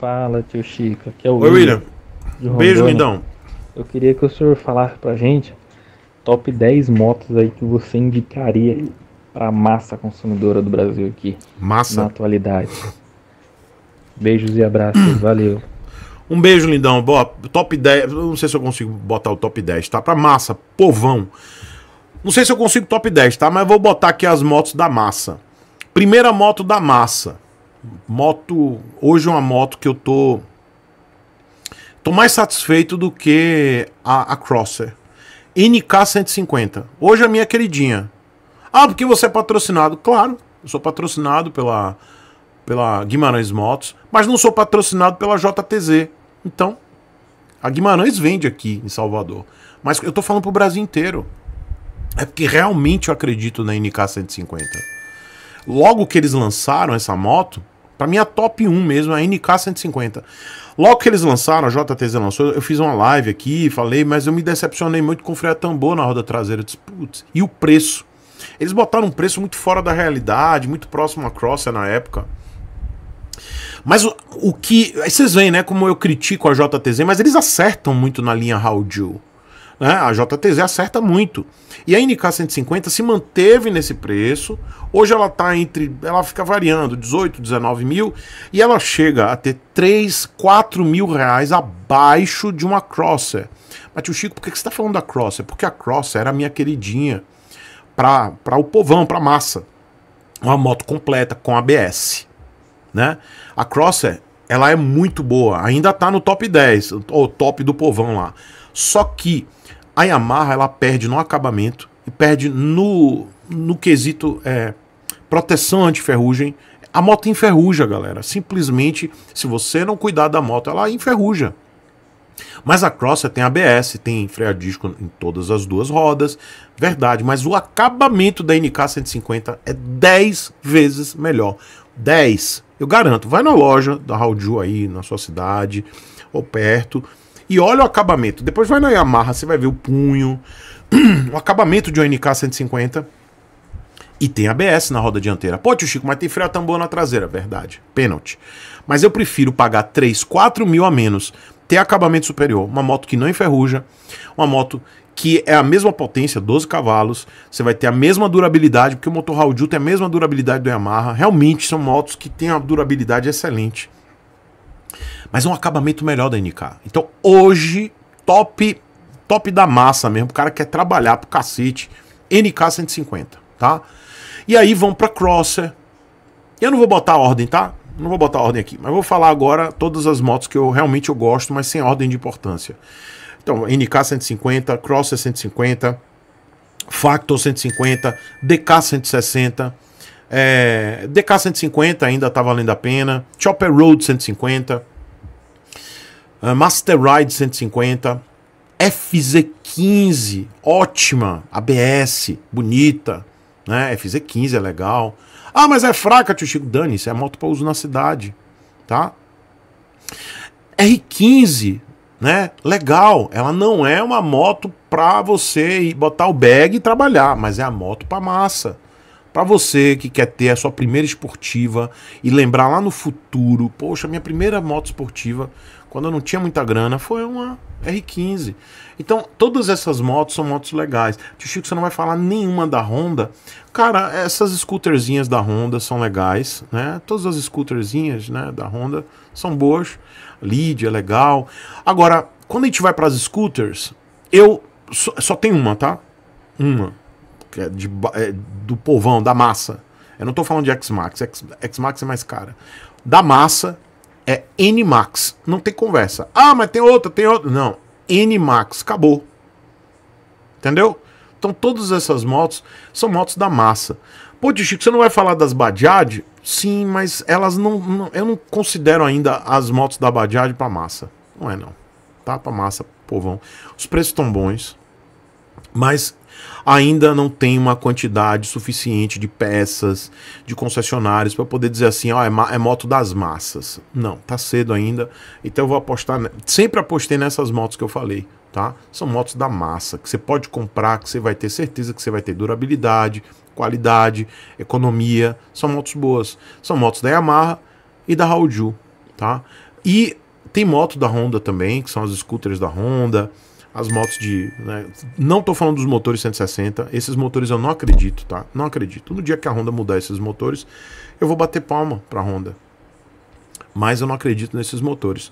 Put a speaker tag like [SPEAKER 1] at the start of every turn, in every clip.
[SPEAKER 1] Fala, tio Chico. Aqui é o Oi, William. William. Beijo, lindão. Eu queria que o senhor falasse pra gente top 10 motos aí que você indicaria pra massa consumidora do Brasil aqui. Massa. Na atualidade. Beijos e abraços. Valeu. Um beijo, lindão. Boa, top 10. Não sei se eu consigo botar o top 10, tá? Pra massa, povão. Não sei se eu consigo top 10, tá? Mas vou botar aqui as motos da massa. Primeira moto da massa moto, hoje é uma moto que eu tô tô mais satisfeito do que a, a Crosser. NK 150. Hoje é a minha queridinha. Ah, porque você é patrocinado? Claro, eu sou patrocinado pela pela Guimarães Motos, mas não sou patrocinado pela JTZ. Então, a Guimarães vende aqui em Salvador. Mas eu tô falando pro Brasil inteiro. É porque realmente eu acredito na NK 150. Logo que eles lançaram essa moto, para mim a top 1 mesmo, é a NK 150. Logo que eles lançaram, a JTZ lançou, eu fiz uma live aqui, falei, mas eu me decepcionei muito com o freio a tambor na roda traseira. Eu disse, putz, e o preço? Eles botaram um preço muito fora da realidade, muito próximo à Crosser na época. Mas o, o que. Aí vocês veem, né? Como eu critico a JTZ, mas eles acertam muito na linha How né? A JTZ acerta muito. E a NK 150 se manteve nesse preço. Hoje ela está entre. Ela fica variando, 18, 19 mil. E ela chega a ter 3, 4 mil reais abaixo de uma Crosser. Mas tio Chico, por que você está falando da Crosser? Porque a Crosser era a minha queridinha para o povão, para massa. Uma moto completa com ABS. Né? A Crosser ela é muito boa, ainda tá no top 10, ou top do povão lá. Só que a Yamaha ela perde no acabamento e perde no, no quesito é, proteção anti-ferrugem. A moto enferruja, galera. Simplesmente, se você não cuidar da moto, ela enferruja. Mas a Crosser tem ABS, tem freio a disco em todas as duas rodas, verdade, mas o acabamento da NK 150 é 10 vezes melhor. 10. Eu garanto, vai na loja da Raul aí na sua cidade ou perto, e olha o acabamento. Depois vai na Yamaha, você vai ver o punho, o acabamento de um NK 150. E tem ABS na roda dianteira. Pô, tio Chico, mas tem freio a tambor na traseira. Verdade. Pênalti. Mas eu prefiro pagar 3, 4 mil a menos, ter acabamento superior, uma moto que não enferruja, uma moto que é a mesma potência, 12 cavalos, você vai ter a mesma durabilidade, porque o motor Raul tem é a mesma durabilidade do Yamaha. Realmente são motos que têm a durabilidade excelente mas é um acabamento melhor da NK. Então hoje, top top da massa mesmo, o cara quer trabalhar pro cacete, NK 150, tá? E aí vão pra Crosser. Eu não vou botar ordem, tá? Não vou botar ordem aqui, mas vou falar agora todas as motos que eu realmente eu gosto, mas sem ordem de importância. Então, NK 150, Crosser 150, Factor 150, DK 160, é, DK 150 ainda tá valendo a pena, Chopper Road 150, ah, Master Ride 150, FZ15, ótima, ABS, bonita, né? FZ15 é legal. Ah, mas é fraca, tio Chico. Dani, isso é moto para uso na cidade, tá? R15, né? Legal, ela não é uma moto para você botar o bag e trabalhar, mas é a moto para massa. Para você que quer ter a sua primeira esportiva e lembrar lá no futuro, poxa, minha primeira moto esportiva, quando eu não tinha muita grana, foi uma R15. Então, todas essas motos são motos legais. Tio Chico, você não vai falar nenhuma da Honda. Cara, essas scooterzinhas da Honda são legais, né? Todas as scooterzinhas, né, da Honda são boas. Lead é legal. Agora, quando a gente vai para as scooters, eu só, só tem uma, tá? Uma é de, é do povão, da massa. Eu não estou falando de X-Max, X-Max é mais cara. Da massa é N-Max, não tem conversa. Ah, mas tem outra, tem outra. Não, N-Max, acabou. Entendeu? Então todas essas motos são motos da massa. Pô, tio Chico, você não vai falar das Bajaj? Sim, mas elas não, não Eu não considero ainda as motos da Bajaj para massa. Não é não. Tá para massa, povão. Os preços estão bons. Mas ainda não tem uma quantidade suficiente de peças, de concessionários para poder dizer assim, ó, oh, ah, é, é, moto das massas. Não, tá cedo ainda. Então eu vou apostar, sempre apostei nessas motos que eu falei, tá? São motos da massa que você pode comprar, que você vai ter certeza que você vai ter durabilidade, qualidade, economia. São motos boas. São motos da Yamaha e da Raoju, tá? E tem moto da Honda também, que são as scooters da Honda as motos de. Né? Não estou falando dos motores 160, esses motores eu não acredito, tá? Não acredito. No dia que a Honda mudar esses motores, eu vou bater palma para a Honda. Mas eu não acredito nesses motores.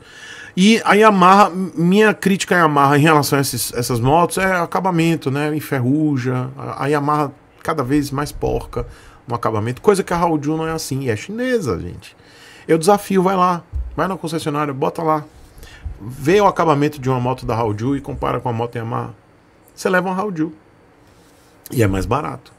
[SPEAKER 1] E a Yamaha, minha crítica à Yamaha em relação a esses, essas motos é acabamento, né? Enferruja. A Yamaha cada vez mais porca no acabamento, coisa que a Raul não é assim, é chinesa, gente. Eu desafio, vai lá, vai na concessionária, bota lá vê o acabamento de uma moto da Hauju e compara com a moto Yamaha, você leva uma Hauju. E é mais barato.